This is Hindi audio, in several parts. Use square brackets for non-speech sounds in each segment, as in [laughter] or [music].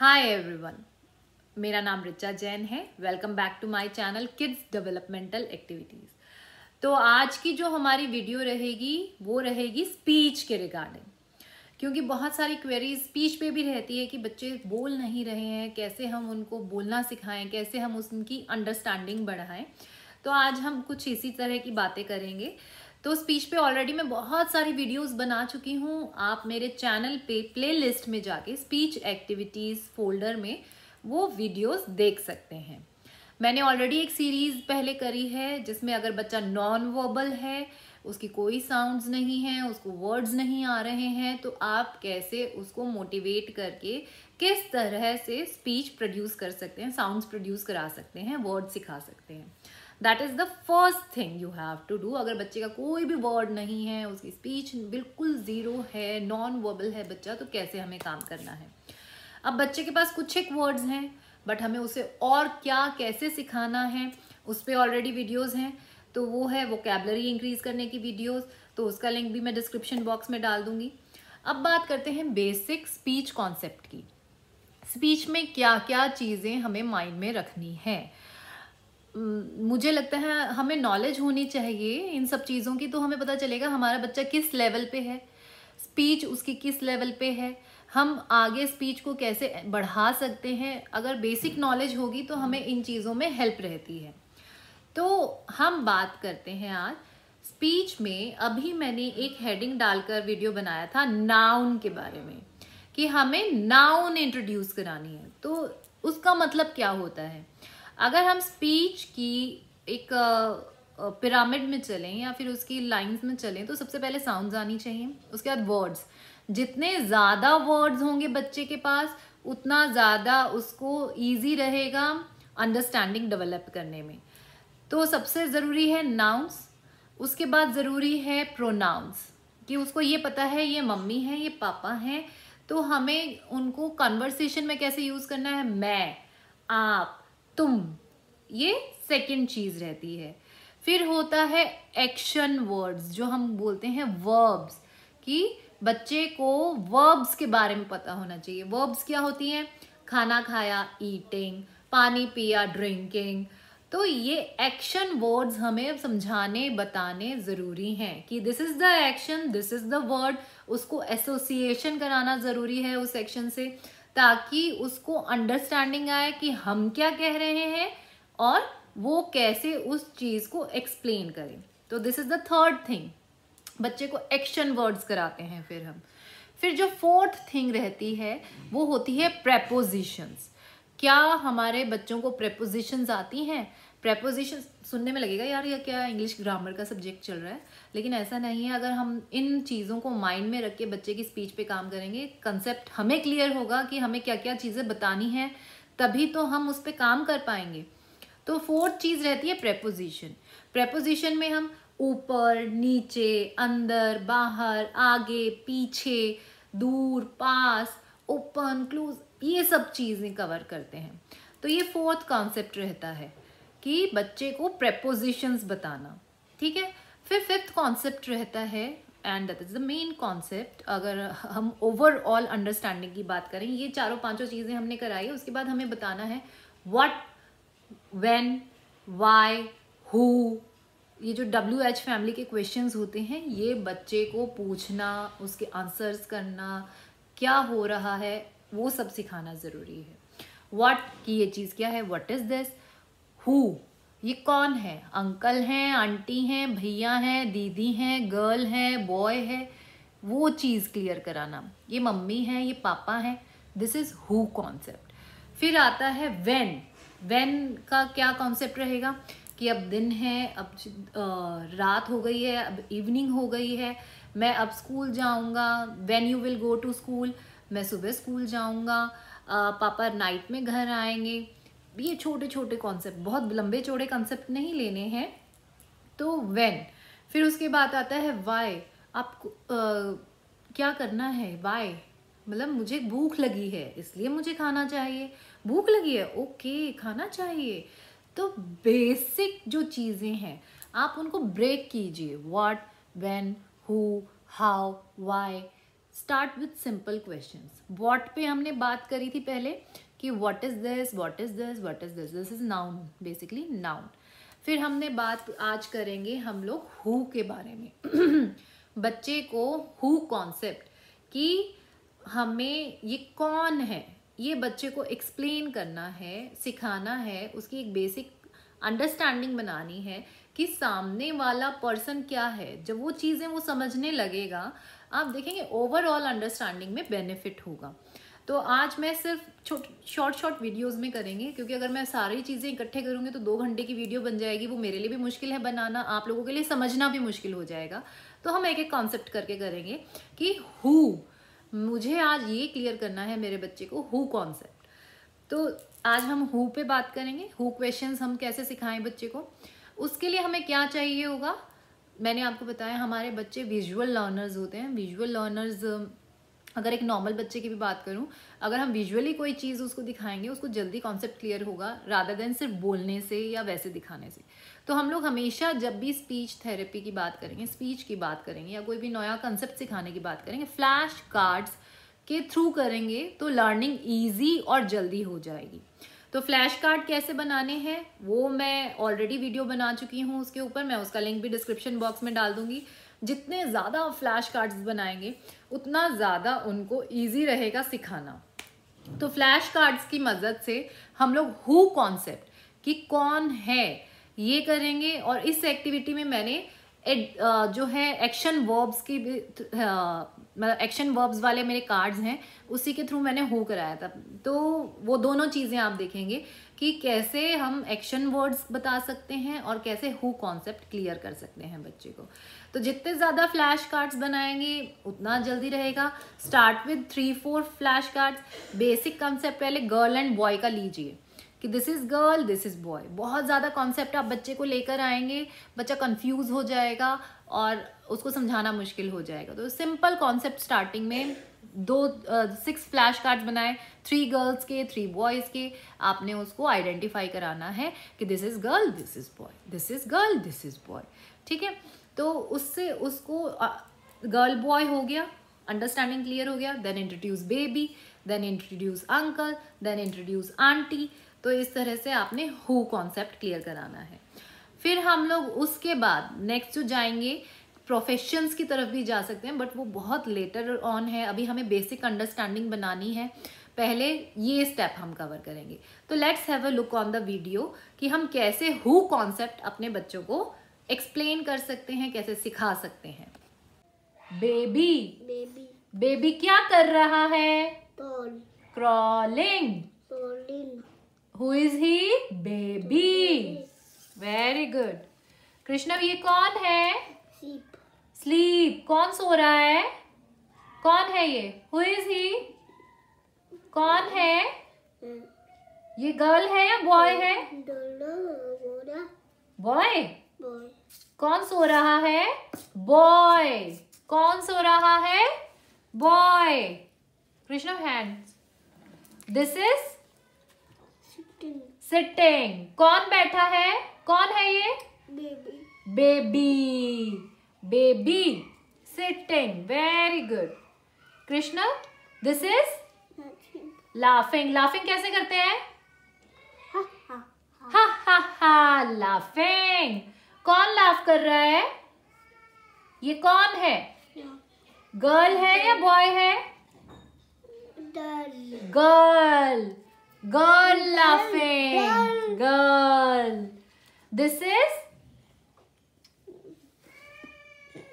हाय एवरीवन मेरा नाम रिचा जैन है welcome back to my channel kids developmental activities तो आज की जो हमारी वीडियो रहेगी वो रहेगी स्पीच के रिगार्डिंग क्योंकि बहुत सारी क्वेरीज स्पीच पे भी रहती है कि बच्चे बोल नहीं रहे हैं कैसे हम उनको बोलना सिखाएं कैसे हम उनकी अंडरस्टैंडिंग बढ़ाएं तो आज हम कुछ इसी तरह की बातें करेंगे तो स्पीच पे ऑलरेडी मैं बहुत सारी वीडियोस बना चुकी हूँ आप मेरे चैनल पे प्लेलिस्ट में जाके स्पीच एक्टिविटीज़ फोल्डर में वो वीडियोस देख सकते हैं मैंने ऑलरेडी एक सीरीज़ पहले करी है जिसमें अगर बच्चा नॉन वर्बल है उसकी कोई साउंड्स नहीं है उसको वर्ड्स नहीं आ रहे हैं तो आप कैसे उसको मोटिवेट करके किस तरह से स्पीच प्रोड्यूस कर सकते हैं साउंड्स प्रोड्यूस करा सकते हैं वर्ड सिखा सकते हैं that is the first thing you have to do अगर बच्चे का कोई भी वर्ड नहीं है उसकी स्पीच बिल्कुल ज़ीरो है नॉन वर्बल है बच्चा तो कैसे हमें काम करना है अब बच्चे के पास कुछ एक वर्ड्स हैं बट हमें उसे और क्या कैसे सिखाना है उस पर ऑलरेडी वीडियोज़ हैं तो वो है वो कैबलरी इंक्रीज़ करने की वीडियोज़ तो उसका लिंक भी मैं डिस्क्रिप्शन बॉक्स में डाल दूँगी अब बात करते हैं बेसिक स्पीच कॉन्सेप्ट की स्पीच में क्या क्या चीज़ें हमें माइंड में रखनी है मुझे लगता है हमें नॉलेज होनी चाहिए इन सब चीज़ों की तो हमें पता चलेगा हमारा बच्चा किस लेवल पे है स्पीच उसकी किस लेवल पे है हम आगे स्पीच को कैसे बढ़ा सकते हैं अगर बेसिक नॉलेज होगी तो हमें इन चीज़ों में हेल्प रहती है तो हम बात करते हैं आज स्पीच में अभी मैंने एक हेडिंग डालकर वीडियो बनाया था नाउन के बारे में कि हमें नाउन इंट्रोड्यूस करानी है तो उसका मतलब क्या होता है अगर हम स्पीच की एक पिरामिड में चलें या फिर उसकी लाइंस में चलें तो सबसे पहले साउंड्स आनी चाहिए उसके बाद वर्ड्स जितने ज़्यादा वर्ड्स होंगे बच्चे के पास उतना ज़्यादा उसको ईजी रहेगा अंडरस्टैंडिंग डेवलप करने में तो सबसे ज़रूरी है नाउंस उसके बाद ज़रूरी है प्रोनाउंस कि उसको ये पता है ये मम्मी है ये पापा हैं तो हमें उनको कन्वर्सेशन में कैसे यूज़ करना है मैं आप तुम ये सेकेंड चीज रहती है फिर होता है एक्शन वर्ड्स जो हम बोलते हैं वर्ब्स कि बच्चे को वर्ब्स के बारे में पता होना चाहिए वर्ब्स क्या होती हैं खाना खाया ईटिंग पानी पिया ड्रिंकिंग तो ये एक्शन वर्ड्स हमें समझाने बताने ज़रूरी हैं कि this is the action this is the word उसको एसोसिएशन कराना ज़रूरी है उस एक्शन से ताकि उसको अंडरस्टैंडिंग आए कि हम क्या कह रहे हैं और वो कैसे उस चीज़ को एक्सप्लेन करें तो this is the third thing बच्चे को एक्शन वर्ड्स कराते हैं फिर हम फिर जो फोर्थ थिंग रहती है वो होती है प्रेपोजिशंस क्या हमारे बच्चों को प्रेपोजिशंस आती हैं प्रेपोजिशन सुनने में लगेगा यार ये क्या इंग्लिश ग्रामर का सब्जेक्ट चल रहा है लेकिन ऐसा नहीं है अगर हम इन चीज़ों को माइंड में रख के बच्चे की स्पीच पे काम करेंगे कंसेप्ट हमें क्लियर होगा कि हमें क्या क्या चीज़ें बतानी है तभी तो हम उस पर काम कर पाएंगे तो फोर्थ चीज़ रहती है प्रेपोजिशन प्रेपोजिशन में हम ऊपर नीचे अंदर बाहर आगे पीछे दूर पास ओपन क्लोज ये सब चीज़ें कवर करते हैं तो ये फोर्थ कॉन्सेप्ट रहता है कि बच्चे को प्रपोजिशंस बताना ठीक है फिर फिफ्थ कॉन्सेप्ट रहता है and that is the main concept अगर हम ओवरऑल अंडरस्टैंडिंग की बात करें ये चारों पांचों चीज़ें हमने कराई उसके बाद हमें बताना है वट वेन वाई हु ये जो डब्ल्यू एच फैमिली के क्वेश्चंस होते हैं ये बच्चे को पूछना उसके आंसर्स करना क्या हो रहा है वो सब सिखाना ज़रूरी है वट की ये चीज़ क्या है वट इज़ दिस हु ये कौन है अंकल हैं आंटी हैं भैया हैं दीदी हैं गर्ल हैं बॉय है वो चीज़ क्लियर कराना ये मम्मी है ये पापा है दिस इज़ हु कॉन्सेप्ट फिर आता है वेन वेन का क्या कॉन्सेप्ट रहेगा कि अब दिन है अब रात हो गई है अब इवनिंग हो गई है मैं अब स्कूल जाऊंगा when you will go to school मैं सुबह स्कूल जाऊंगा पापा नाइट में घर आएंगे ये छोटे छोटे कॉन्सेप्ट बहुत लंबे चौड़े कॉन्सेप्ट नहीं लेने हैं तो वेन फिर उसके बाद आता है वाई आप क्या करना है वाई मतलब मुझे भूख लगी है इसलिए मुझे खाना चाहिए भूख लगी है ओके खाना चाहिए तो बेसिक जो चीज़ें हैं आप उनको ब्रेक कीजिए what when who how why start with simple questions what पे हमने बात करी थी पहले कि what is this what is this what is this this is noun basically noun फिर हमने बात आज करेंगे हम लोग हु के बारे में [clears throat] बच्चे को हु कॉन्सेप्ट कि हमें ये कौन है ये बच्चे को एक्सप्लेन करना है सिखाना है उसकी एक बेसिक अंडरस्टैंडिंग बनानी है कि सामने वाला पर्सन क्या है जब वो चीज़ें वो समझने लगेगा आप देखेंगे ओवरऑल अंडरस्टैंडिंग में बेनिफिट होगा तो आज मैं सिर्फ छोट शॉर्ट शॉर्ट वीडियोस में करेंगे क्योंकि अगर मैं सारी चीज़ें इकट्ठे करूँगी तो दो घंटे की वीडियो बन जाएगी वो मेरे लिए भी मुश्किल है बनाना आप लोगों के लिए समझना भी मुश्किल हो जाएगा तो हम एक एक कॉन्सेप्ट करके करेंगे कि हु मुझे आज ये क्लियर करना है मेरे बच्चे को हु कॉन्सेप्ट तो आज हम हु पे बात करेंगे हु क्वेश्चन हम कैसे सिखाएं बच्चे को उसके लिए हमें क्या चाहिए होगा मैंने आपको बताया हमारे बच्चे विजुअल लर्नर्स होते हैं विजुअल लर्नर्स अगर एक नॉर्मल बच्चे की भी बात करूं अगर हम विजुअली कोई चीज़ उसको दिखाएंगे उसको जल्दी कॉन्सेप्ट क्लियर होगा राधा देन सिर्फ बोलने से या वैसे दिखाने से तो हम लोग हमेशा जब भी स्पीच थेरेपी की बात करेंगे स्पीच की बात करेंगे या कोई भी नया कंसेप्ट सिखाने की बात करेंगे फ्लैश कार्ड्स के थ्रू करेंगे तो लर्निंग ईजी और जल्दी हो जाएगी तो फ्लैश कार्ड कैसे बनाने हैं वो मैं ऑलरेडी वीडियो बना चुकी हूँ उसके ऊपर मैं उसका लिंक भी डिस्क्रिप्शन बॉक्स में डाल दूंगी जितने ज़्यादा फ्लैश कार्ड्स बनाएंगे उतना ज़्यादा उनको ईजी रहेगा सिखाना तो फ्लैश कार्ड्स की मदद से हम लोग हु कॉन्सेप्ट कि कौन है ये करेंगे और इस एक्टिविटी में मैंने एड, जो है एक्शन वर्ब्स की भी मतलब एक्शन वर्ब्स वाले मेरे कार्ड्स हैं उसी के थ्रू मैंने हो कराया था तो वो दोनों चीज़ें आप देखेंगे कि कैसे हम एक्शन वर्ड्स बता सकते हैं और कैसे हु कॉन्सेप्ट क्लियर कर सकते हैं बच्चे को तो जितने ज़्यादा फ्लैश कार्ड्स बनाएंगे उतना जल्दी रहेगा start with three four flash cards basic concept पहले गर्ल एंड बॉय का लीजिए कि this is girl this is boy बहुत ज़्यादा कॉन्सेप्ट आप बच्चे को लेकर आएंगे बच्चा कंफ्यूज हो जाएगा और उसको समझाना मुश्किल हो जाएगा तो सिंपल कॉन्सेप्ट स्टार्टिंग में दो सिक्स फ्लैश कार्ड बनाए थ्री गर्ल्स के थ्री बॉयज़ के आपने उसको आइडेंटिफाई कराना है कि this is girl this is boy this is girl this is boy ठीक है तो उससे उसको गर्ल uh, बॉय हो गया अंडरस्टैंडिंग क्लियर हो गया then introduce baby then introduce uncle then introduce aunty तो इस तरह से आपने हु कॉन्सेप्ट क्लियर कराना है फिर हम लोग उसके बाद नेक्स्ट जो जाएंगे प्रोफेशंस की तरफ भी जा सकते हैं बट वो बहुत लेटर ऑन है अभी हमें बेसिक अंडरस्टैंडिंग बनानी है पहले ये स्टेप हम कवर करेंगे तो let's have a look on the video कि हम कैसे हु कॉन्सेप्ट अपने बच्चों को एक्सप्लेन कर सकते हैं कैसे सिखा सकते हैं बेबी बेबी बेबी क्या कर रहा है crawling who is he baby very good Krishna ये कौन है स्लीप कौन सो रहा है कौन है ये हु इज ही कौन है ये गर्ल है या बॉय है बॉय कौन सो रहा है बॉय कौन सो रहा है boy Krishna hand this is sitting कौन बैठा है कौन है ये baby baby baby sitting very good krishna this is laughing laughing kaise karte hain ha ha ha ha ha laughing कौन लाफ कर रहा है ये कौन hai गर्ल है या बॉय है girl girl laughing girl this is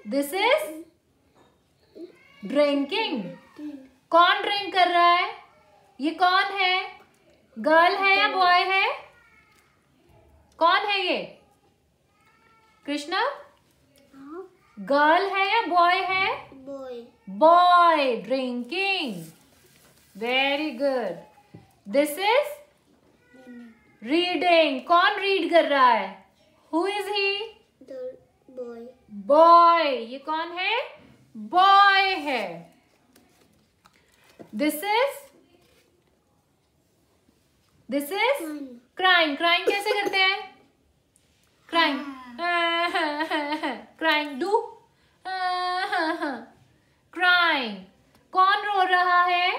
this is drinking कौन ड्रिंक कर रहा है ये कौन है गर्ल है या बॉय है कौन है ये कृष्णा गर्ल है या बॉय है boy drinking very good this is reading कौन रीड कर रहा है who is he boy boy ये कौन है बॉय है this is this is crime crime कैसे करते हैं क्राइम क्राइम डू क्राइम कौन रो रहा है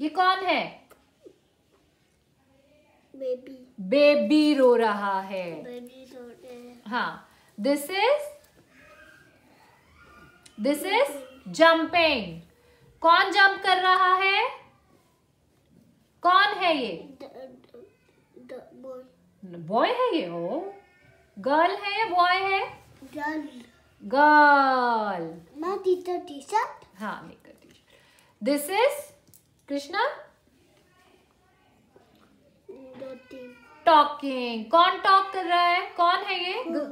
ये कौन है बेबी बेबी रो रहा है बेबी रो रहा है हाँ this is this is jumping कौन जंप कर रहा है कौन है ये बॉय है ये ओ गर्ल है या बॉय है गर्ल गर्ल मैं टीचर टी शर्ट हाँ maker T this is Krishna talking कौन टॉक कर रहा है कौन है ये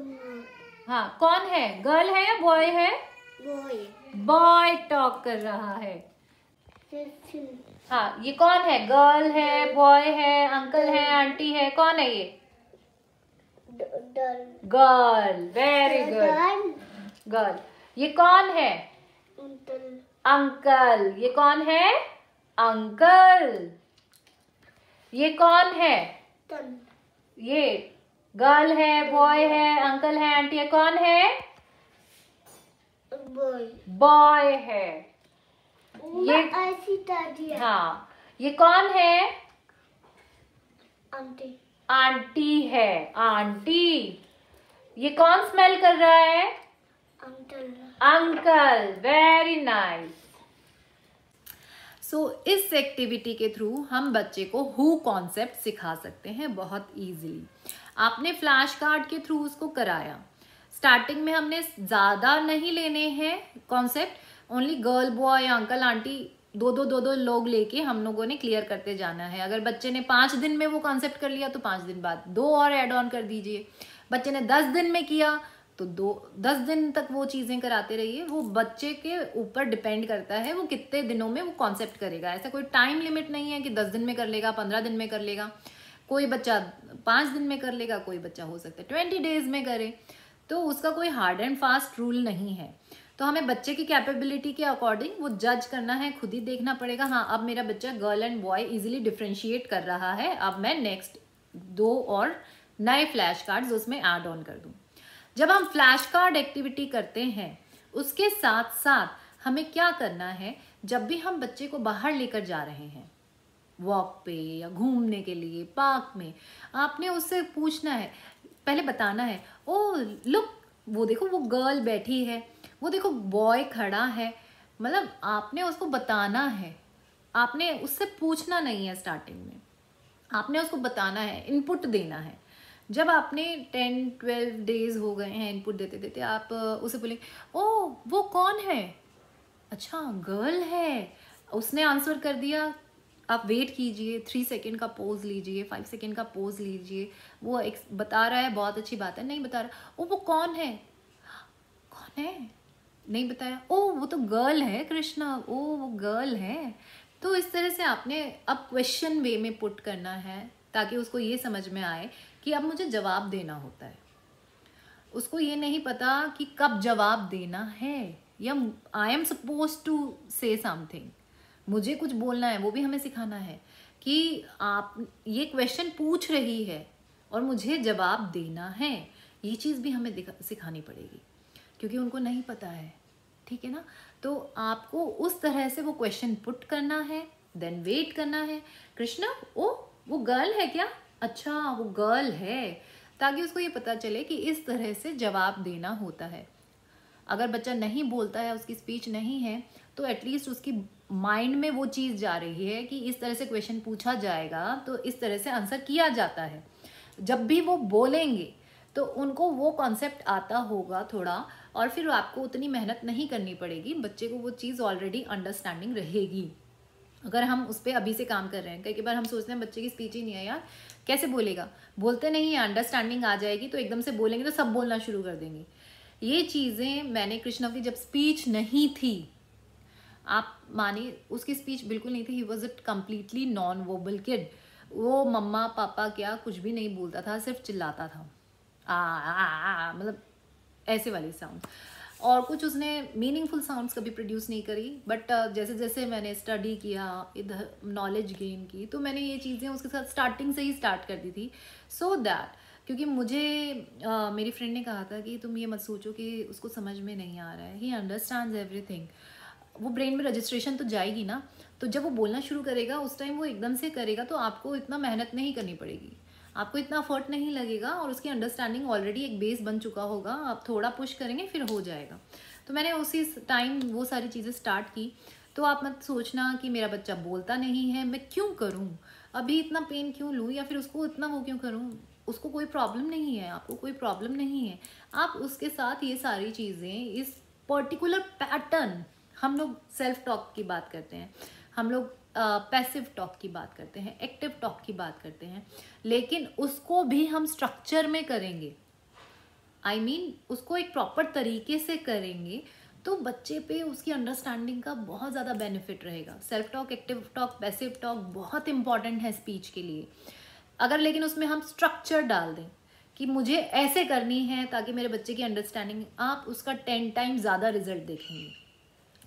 हाँ कौन है गर्ल है या बॉय है बॉय बॉय टॉक कर रहा है हाँ ये कौन है गर्ल है बॉय है अंकल है आंटी है कौन है ये गर्ल वेरी गुड गर्ल ये कौन है अंकल ये कौन है अंकल ये कौन है ये गर्ल है बॉय है अंकल है आंटी है कौन है बॉय है ये ऐसी हाँ ये कौन है आंटी आंटी है आंटी ये कौन स्मेल कर रहा है uncle uncle very nice so so, इस एक्टिविटी के थ्रू हम बच्चे को हु कॉन्सेप्ट सिखा सकते हैं बहुत इजीली आपने फ्लैश कार्ड के थ्रू उसको कराया स्टार्टिंग में हमने ज़्यादा नहीं लेने हैं concept only girl boy uncle aunty दो दो दो दो लोग लेके हम लोगों ने क्लियर करते जाना है अगर बच्चे ने पांच दिन में वो कॉन्सेप्ट कर लिया तो पांच दिन बाद दो और एड ऑन कर दीजिए बच्चे ने दस दिन में किया तो दो दस दिन तक वो चीज़ें कराते रहिए वो बच्चे के ऊपर डिपेंड करता है वो कितने दिनों में वो कॉन्सेप्ट करेगा ऐसा कोई टाइम लिमिट नहीं है कि दस दिन में कर लेगा पंद्रह दिन में कर लेगा कोई बच्चा पांच दिन में कर लेगा कोई बच्चा हो सकता है ट्वेंटी डेज में करे तो उसका कोई हार्ड एंड फास्ट रूल नहीं है तो हमें बच्चे की कैपेबिलिटी के अकॉर्डिंग वो जज करना है खुद ही देखना पड़ेगा हाँ अब मेरा बच्चा girl and boy easily differentiate कर रहा है अब मैं नेक्स्ट दो और नए फ्लैश कार्ड्स उसमें ऐड ऑन कर दूँ जब हम फ्लैश कार्ड एक्टिविटी करते हैं उसके साथ साथ हमें क्या करना है जब भी हम बच्चे को बाहर लेकर जा रहे हैं वॉक पे या घूमने के लिए पार्क में आपने उससे पूछना है पहले बताना है ओ लुक वो देखो वो गर्ल बैठी है वो देखो बॉय खड़ा है मतलब आपने उसको बताना है आपने उससे पूछना नहीं है स्टार्टिंग में आपने उसको बताना है इनपुट देना है जब आपने टेन ट्वेल्व डेज हो गए हैं इनपुट देते देते आप उसे बोले ओ वो कौन है अच्छा गर्ल है उसने आंसर कर दिया आप वेट कीजिए थ्री सेकेंड का पोज लीजिए फाइव सेकेंड का पोज लीजिए वो एक बता रहा है बहुत अच्छी बात है नहीं बता रहा ओ वो कौन है कौन है नहीं बताया ओ वो तो गर्ल है कृष्णा ओ वो गर्ल है तो इस तरह से आपने अब क्वेश्चन वे में पुट करना है ताकि उसको ये समझ में आए कि अब मुझे जवाब देना होता है उसको ये नहीं पता कि कब जवाब देना है या I am suppose to say something मुझे कुछ बोलना है वो भी हमें सिखाना है कि आप ये क्वेश्चन पूछ रही है और मुझे जवाब देना है ये चीज़ भी हमें सिखानी पड़ेगी क्योंकि उनको नहीं पता है ठीक है ना तो आपको उस तरह से वो क्वेश्चन पुट करना है देन वेट करना है कृष्णा ओ वो गर्ल है क्या अच्छा वो गर्ल है ताकि उसको ये पता चले कि इस तरह से जवाब देना होता है अगर बच्चा नहीं बोलता है उसकी स्पीच नहीं है तो एटलीस्ट उसकी माइंड में वो चीज़ जा रही है कि इस तरह से क्वेश्चन पूछा जाएगा तो इस तरह से आंसर किया जाता है जब भी वो बोलेंगे तो उनको वो कॉन्सेप्ट आता होगा थोड़ा और फिर आपको उतनी मेहनत नहीं करनी पड़ेगी बच्चे को वो चीज़ ऑलरेडी अंडरस्टैंडिंग रहेगी अगर हम उस पर अभी से काम कर रहे हैं कई बार हम सोचते हैं बच्चे की स्पीच ही नहीं है यार कैसे बोलेगा बोलते नहीं है अंडरस्टैंडिंग आ जाएगी तो एकदम से बोलेंगे तो सब बोलना शुरू कर देंगे ये चीज़ें मैंने कृष्णा की जब स्पीच नहीं थी आप माने उसकी स्पीच बिल्कुल नहीं थी he was it completely non verbal kid वो मम्मा पापा क्या कुछ भी नहीं बोलता था सिर्फ चिल्लाता था आ, मतलब ऐसे वाले साउंड और कुछ उसने मीनिंगफुल साउंड्स कभी प्रोड्यूस नहीं करी बट uh, जैसे जैसे मैंने स्टडी किया इधर नॉलेज गेन की तो मैंने ये चीज़ें उसके साथ स्टार्टिंग से ही स्टार्ट कर दी थी सो so दैट क्योंकि मुझे uh, मेरी फ्रेंड ने कहा था कि तुम ये मत सोचो कि उसको समझ में नहीं आ रहा है ही अंडरस्टैंड एवरी थिंग वो ब्रेन में रजिस्ट्रेशन तो जाएगी ना तो जब वो बोलना शुरू करेगा उस टाइम वो एकदम से करेगा तो आपको इतना मेहनत नहीं करनी पड़ेगी आपको इतना अफर्ट नहीं लगेगा और उसकी अंडरस्टैंडिंग ऑलरेडी एक बेस बन चुका होगा आप थोड़ा पुश करेंगे फिर हो जाएगा तो मैंने उसी टाइम वो सारी चीज़ें स्टार्ट की तो आप मत सोचना कि मेरा बच्चा बोलता नहीं है मैं क्यों करूँ अभी इतना पेन क्यों लूँ या फिर उसको इतना वो क्यों करूँ उसको कोई प्रॉब्लम नहीं है आपको कोई प्रॉब्लम नहीं है आप उसके साथ ये सारी चीज़ें इस पर्टिकुलर पैटर्न हम लोग सेल्फ टॉक की बात करते हैं हम लोग पैसिव टॉक की बात करते हैं एक्टिव टॉक की बात करते हैं लेकिन उसको भी हम स्ट्रक्चर में करेंगे आई I मीन mean, उसको एक प्रॉपर तरीके से करेंगे तो बच्चे पे उसकी अंडरस्टैंडिंग का बहुत ज़्यादा बेनिफिट रहेगा self talk active talk passive talk बहुत इंपॉर्टेंट है स्पीच के लिए अगर लेकिन उसमें हम स्ट्रक्चर डाल दें कि मुझे ऐसे करनी है ताकि मेरे बच्चे की अंडरस्टैंडिंग आप उसका टेन टाइम ज़्यादा रिजल्ट देखेंगे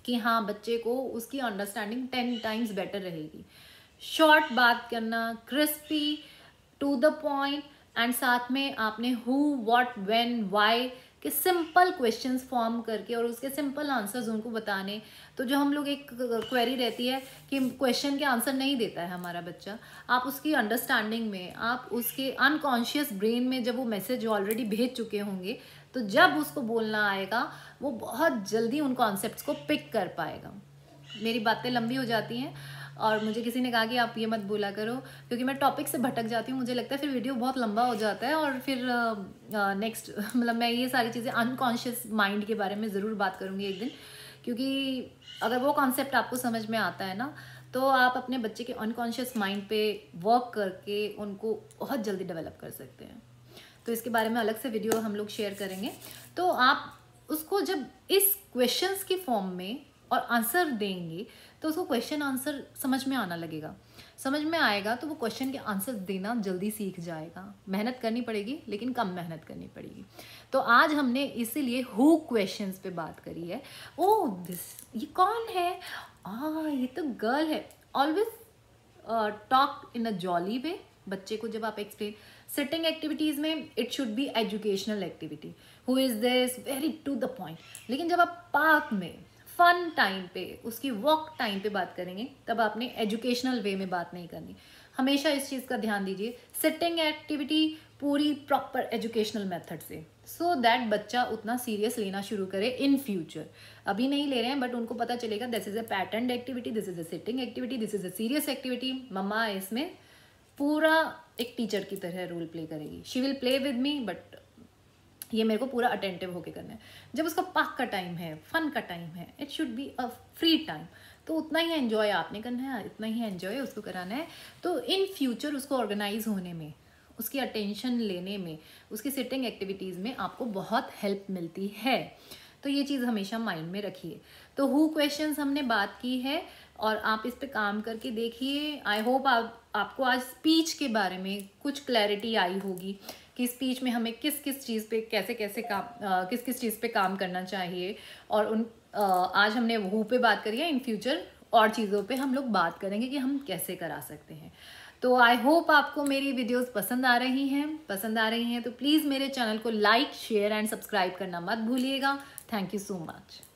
कि हाँ बच्चे को उसकी अंडरस्टैंडिंग टेन टाइम्स बेटर रहेगी शॉर्ट बात करना crispy to the point and साथ में आपने हु वॉट वेन वाई कि सिंपल क्वेश्चंस फॉर्म करके और उसके सिंपल आंसर्स उनको बताने तो जो हम लोग एक क्वेरी रहती है कि क्वेश्चन के आंसर नहीं देता है हमारा बच्चा आप उसकी अंडरस्टैंडिंग में आप उसके अनकॉन्शियस ब्रेन में जब वो मैसेज ऑलरेडी भेज चुके होंगे तो जब उसको बोलना आएगा वो बहुत जल्दी उन कॉन्सेप्ट को पिक कर पाएगा मेरी बातें लंबी हो जाती हैं और मुझे किसी ने कहा कि आप ये मत बोला करो क्योंकि मैं टॉपिक से भटक जाती हूँ मुझे लगता है फिर वीडियो बहुत लंबा हो जाता है और फिर नेक्स्ट [laughs] मतलब मैं ये सारी चीज़ें अनकॉन्शियस माइंड के बारे में ज़रूर बात करूँगी एक दिन क्योंकि अगर वो कॉन्सेप्ट आपको समझ में आता है ना तो आप अपने बच्चे के अनकॉन्शियस माइंड पे वर्क करके उनको बहुत जल्दी डेवलप कर सकते हैं तो इसके बारे में अलग से वीडियो हम लोग शेयर करेंगे तो आप उसको जब इस क्वेश्चंस की फॉर्म में और आंसर देंगे तो उसको क्वेश्चन आंसर समझ में आना लगेगा समझ में आएगा तो वो क्वेश्चन के आंसर देना जल्दी सीख जाएगा मेहनत करनी पड़ेगी लेकिन कम मेहनत करनी पड़ेगी तो आज हमने इसीलिए हु क्वेश्चन पे बात करी है ओ oh, दिस ये कौन है आ ah, ये तो गर्ल है always talk in a jolly way बच्चे को जब आप एक्सप्लेन सिटिंग एक्टिविटीज़ में it should be educational activity who is this very to the point लेकिन जब आप पार्क में फन टाइम पे उसकी वॉक टाइम पे बात करेंगे तब आपने एजुकेशनल वे में बात नहीं करनी हमेशा इस चीज़ का ध्यान दीजिए सिटिंग एक्टिविटी पूरी प्रॉपर एजुकेशनल मेथड से सो so दैट बच्चा उतना सीरियस लेना शुरू करे इन फ्यूचर अभी नहीं ले रहे हैं बट उनको पता चलेगा this is a pattern activity this is a sitting activity this is a serious activity मम्मा इसमें पूरा एक टीचर की तरह रोल प्ले करेगी she will play with me but ये मेरे को पूरा अटेंटिव होके करना है जब उसका पाक का टाइम है फन का टाइम है it should be a free time तो उतना ही एन्जॉय आपने करना है इतना ही एन्जॉय उसको कराना है तो इन फ्यूचर उसको ऑर्गेनाइज होने में उसकी अटेंशन लेने में उसकी सिटिंग एक्टिविटीज़ में आपको बहुत हेल्प मिलती है तो ये चीज़ हमेशा माइंड में रखिए तो हु क्वेश्चन हमने बात की है और आप इस पर काम करके देखिए आई होप आप आपको आज स्पीच के बारे में कुछ क्लैरिटी आई होगी कि स्पीच में हमें किस किस चीज़ पे कैसे कैसे काम आ, किस किस चीज़ पे काम करना चाहिए और उन आ, आज हमने वह पे बात करी है इन फ्यूचर और चीज़ों पे हम लोग बात करेंगे कि हम कैसे करा सकते हैं तो आई होप आपको मेरी वीडियोस पसंद आ रही हैं पसंद आ रही हैं तो प्लीज़ मेरे चैनल को लाइक शेयर एंड सब्सक्राइब करना मत भूलिएगा थैंक यू सो मच